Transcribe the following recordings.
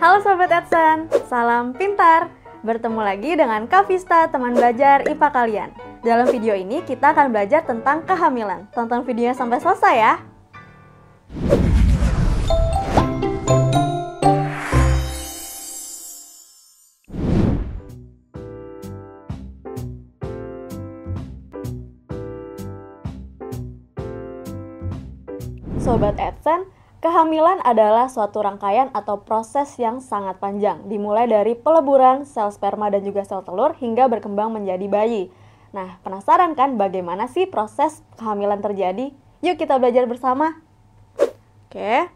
Halo Sobat Edson, salam pintar! Bertemu lagi dengan Kak Vista, teman belajar IPA kalian. Dalam video ini kita akan belajar tentang kehamilan. Tonton videonya sampai selesai ya! Sobat Edson, Kehamilan adalah suatu rangkaian atau proses yang sangat panjang, dimulai dari peleburan sel sperma dan juga sel telur hingga berkembang menjadi bayi. Nah, penasaran kan bagaimana sih proses kehamilan terjadi? Yuk kita belajar bersama. Oke.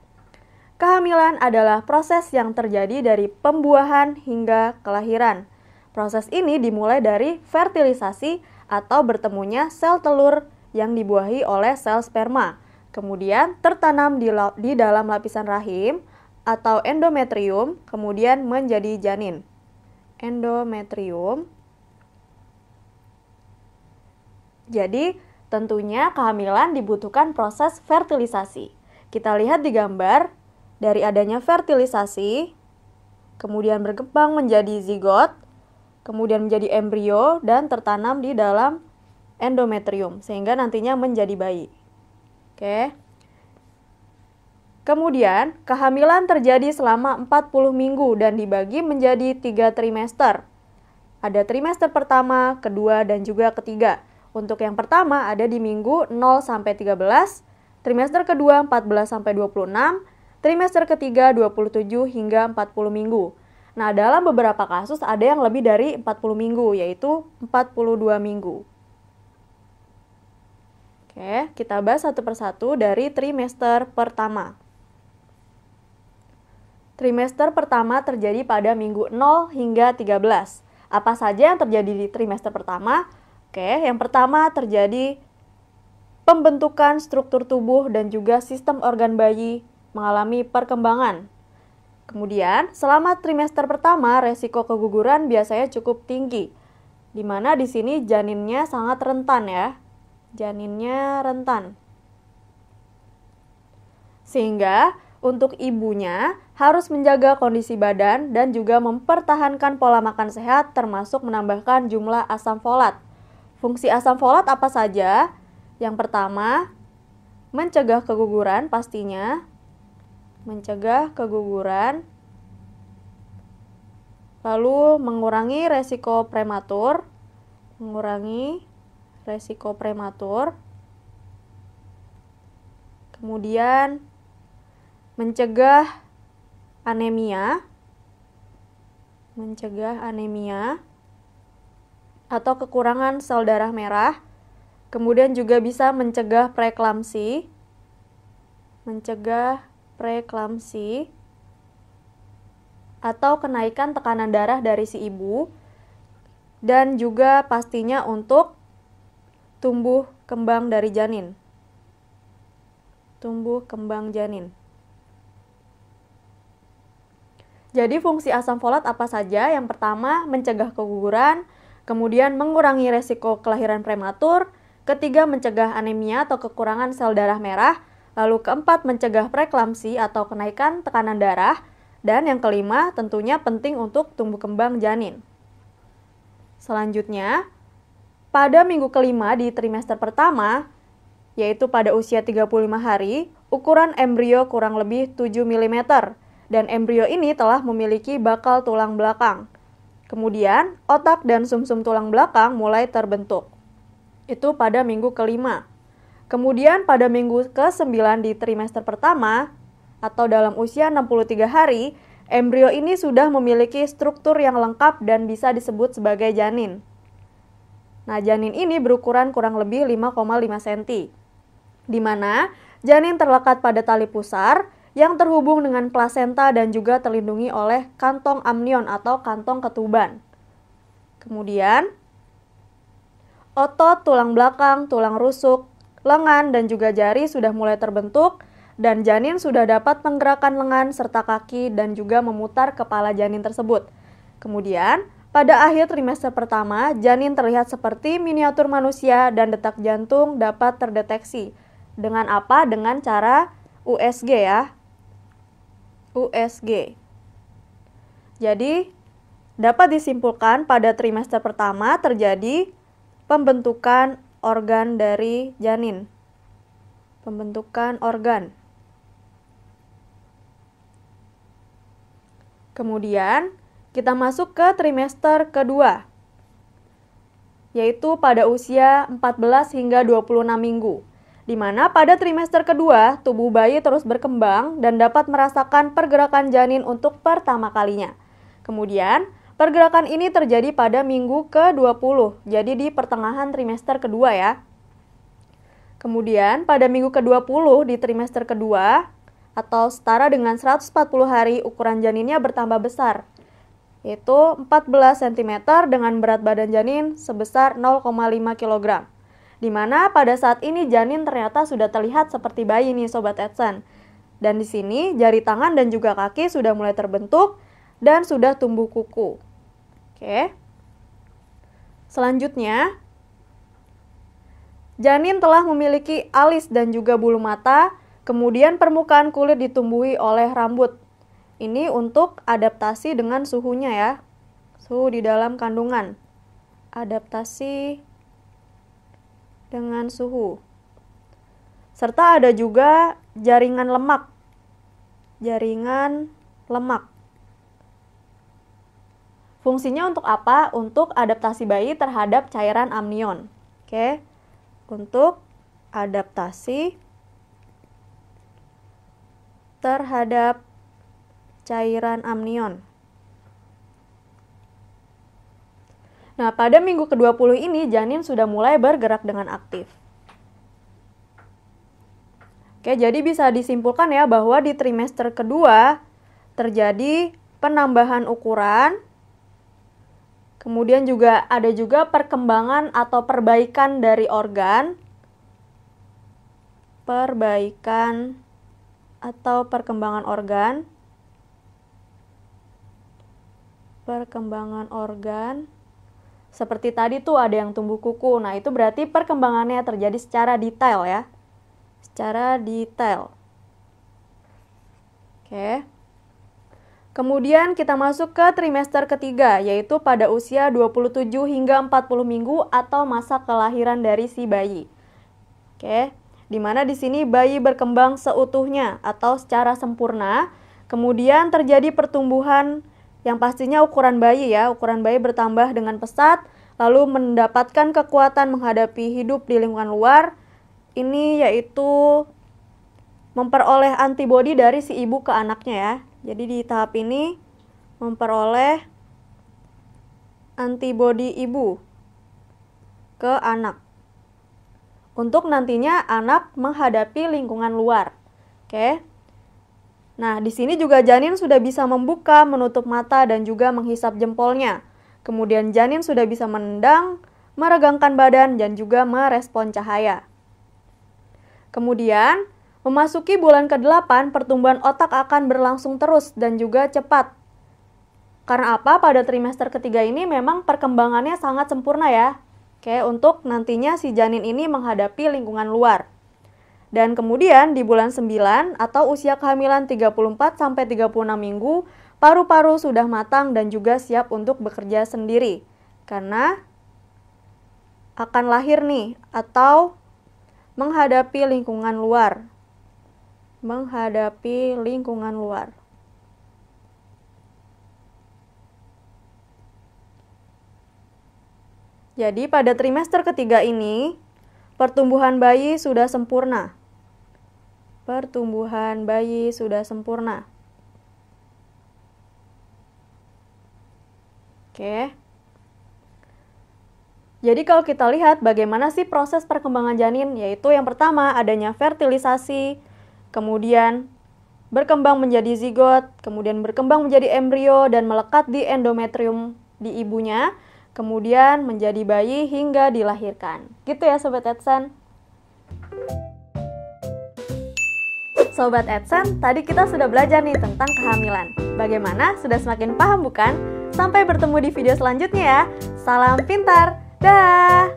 Kehamilan adalah proses yang terjadi dari pembuahan hingga kelahiran. Proses ini dimulai dari fertilisasi atau bertemunya sel telur yang dibuahi oleh sel sperma kemudian tertanam di, di dalam lapisan rahim atau endometrium, kemudian menjadi janin. Endometrium. Jadi, tentunya kehamilan dibutuhkan proses fertilisasi. Kita lihat di gambar, dari adanya fertilisasi, kemudian berkembang menjadi zigot, kemudian menjadi embrio dan tertanam di dalam endometrium sehingga nantinya menjadi bayi. Oke. Kemudian, kehamilan terjadi selama 40 minggu dan dibagi menjadi tiga trimester. Ada trimester pertama, kedua, dan juga ketiga. Untuk yang pertama ada di minggu 0 sampai 13, trimester kedua 14 sampai 26, trimester ketiga 27 hingga 40 minggu. Nah, dalam beberapa kasus ada yang lebih dari 40 minggu, yaitu 42 minggu. Oke, kita bahas satu persatu dari trimester pertama. Trimester pertama terjadi pada minggu 0 hingga 13. Apa saja yang terjadi di trimester pertama? Oke, yang pertama terjadi pembentukan struktur tubuh dan juga sistem organ bayi mengalami perkembangan. Kemudian, selama trimester pertama, resiko keguguran biasanya cukup tinggi, di mana di sini janinnya sangat rentan ya janinnya rentan. Sehingga untuk ibunya harus menjaga kondisi badan dan juga mempertahankan pola makan sehat termasuk menambahkan jumlah asam folat. Fungsi asam folat apa saja? Yang pertama, mencegah keguguran pastinya. Mencegah keguguran. Lalu mengurangi resiko prematur, mengurangi resiko prematur. Kemudian mencegah anemia mencegah anemia atau kekurangan sel darah merah. Kemudian juga bisa mencegah preeklamsi. Mencegah preeklamsi atau kenaikan tekanan darah dari si ibu dan juga pastinya untuk tumbuh kembang dari janin. Tumbuh kembang janin. Jadi fungsi asam folat apa saja? Yang pertama, mencegah keguguran, kemudian mengurangi resiko kelahiran prematur, ketiga, mencegah anemia atau kekurangan sel darah merah, lalu keempat, mencegah preeklamsi atau kenaikan tekanan darah, dan yang kelima, tentunya penting untuk tumbuh kembang janin. Selanjutnya, pada minggu kelima di trimester pertama, yaitu pada usia 35 hari, ukuran embrio kurang lebih 7 mm dan embrio ini telah memiliki bakal tulang belakang. Kemudian, otak dan sumsum -sum tulang belakang mulai terbentuk. Itu pada minggu kelima. Kemudian pada minggu ke-9 di trimester pertama atau dalam usia 63 hari, embrio ini sudah memiliki struktur yang lengkap dan bisa disebut sebagai janin. Nah, janin ini berukuran kurang lebih 5,5 cm, di mana janin terlekat pada tali pusar yang terhubung dengan plasenta dan juga terlindungi oleh kantong amnion atau kantong ketuban. Kemudian, otot, tulang belakang, tulang rusuk, lengan, dan juga jari sudah mulai terbentuk dan janin sudah dapat menggerakkan lengan serta kaki dan juga memutar kepala janin tersebut. Kemudian, pada akhir trimester pertama, janin terlihat seperti miniatur manusia dan detak jantung dapat terdeteksi. Dengan apa? Dengan cara USG ya. USG. Jadi, dapat disimpulkan pada trimester pertama terjadi pembentukan organ dari janin. Pembentukan organ. Kemudian, kita masuk ke trimester kedua, yaitu pada usia 14 hingga 26 minggu, di mana pada trimester kedua tubuh bayi terus berkembang dan dapat merasakan pergerakan janin untuk pertama kalinya. Kemudian, pergerakan ini terjadi pada minggu ke-20, jadi di pertengahan trimester kedua ya. Kemudian, pada minggu ke-20 di trimester kedua, atau setara dengan 140 hari ukuran janinnya bertambah besar itu 14 cm dengan berat badan janin sebesar 0,5 kg. Dimana pada saat ini janin ternyata sudah terlihat seperti bayi nih sobat Edson. Dan di sini jari tangan dan juga kaki sudah mulai terbentuk dan sudah tumbuh kuku. Oke. Selanjutnya janin telah memiliki alis dan juga bulu mata, kemudian permukaan kulit ditumbuhi oleh rambut ini untuk adaptasi dengan suhunya ya. Suhu di dalam kandungan. Adaptasi dengan suhu. Serta ada juga jaringan lemak. Jaringan lemak. Fungsinya untuk apa? Untuk adaptasi bayi terhadap cairan amnion. Oke. Untuk adaptasi terhadap cairan amnion. Nah, pada minggu ke-20 ini janin sudah mulai bergerak dengan aktif. Oke, jadi bisa disimpulkan ya bahwa di trimester kedua terjadi penambahan ukuran Kemudian juga ada juga perkembangan atau perbaikan dari organ. Perbaikan atau perkembangan organ. perkembangan organ seperti tadi tuh ada yang tumbuh kuku. Nah, itu berarti perkembangannya terjadi secara detail ya. Secara detail. Oke. Kemudian kita masuk ke trimester ketiga, yaitu pada usia 27 hingga 40 minggu atau masa kelahiran dari si bayi. Oke. Di mana di sini bayi berkembang seutuhnya atau secara sempurna, kemudian terjadi pertumbuhan yang pastinya ukuran bayi ya. Ukuran bayi bertambah dengan pesat, lalu mendapatkan kekuatan menghadapi hidup di lingkungan luar. Ini yaitu memperoleh antibodi dari si ibu ke anaknya ya. Jadi di tahap ini memperoleh antibodi ibu ke anak. Untuk nantinya anak menghadapi lingkungan luar. Oke. Nah, di sini juga janin sudah bisa membuka, menutup mata, dan juga menghisap jempolnya. Kemudian janin sudah bisa menendang, meregangkan badan, dan juga merespon cahaya. Kemudian, memasuki bulan ke-8, pertumbuhan otak akan berlangsung terus dan juga cepat. Karena apa? Pada trimester ketiga ini memang perkembangannya sangat sempurna ya. Oke, untuk nantinya si janin ini menghadapi lingkungan luar. Dan kemudian di bulan 9 atau usia kehamilan 34 sampai 36 minggu, paru-paru sudah matang dan juga siap untuk bekerja sendiri. Karena akan lahir nih atau menghadapi lingkungan luar. Menghadapi lingkungan luar. Jadi pada trimester ketiga ini, pertumbuhan bayi sudah sempurna pertumbuhan bayi sudah sempurna. Oke. Jadi kalau kita lihat bagaimana sih proses perkembangan janin, yaitu yang pertama adanya fertilisasi, kemudian berkembang menjadi zigot, kemudian berkembang menjadi embrio dan melekat di endometrium di ibunya, kemudian menjadi bayi hingga dilahirkan. Gitu ya Sobat Edson. Sobat Edson, tadi kita sudah belajar nih tentang kehamilan. Bagaimana? Sudah semakin paham bukan? Sampai bertemu di video selanjutnya ya. Salam pintar. Dah.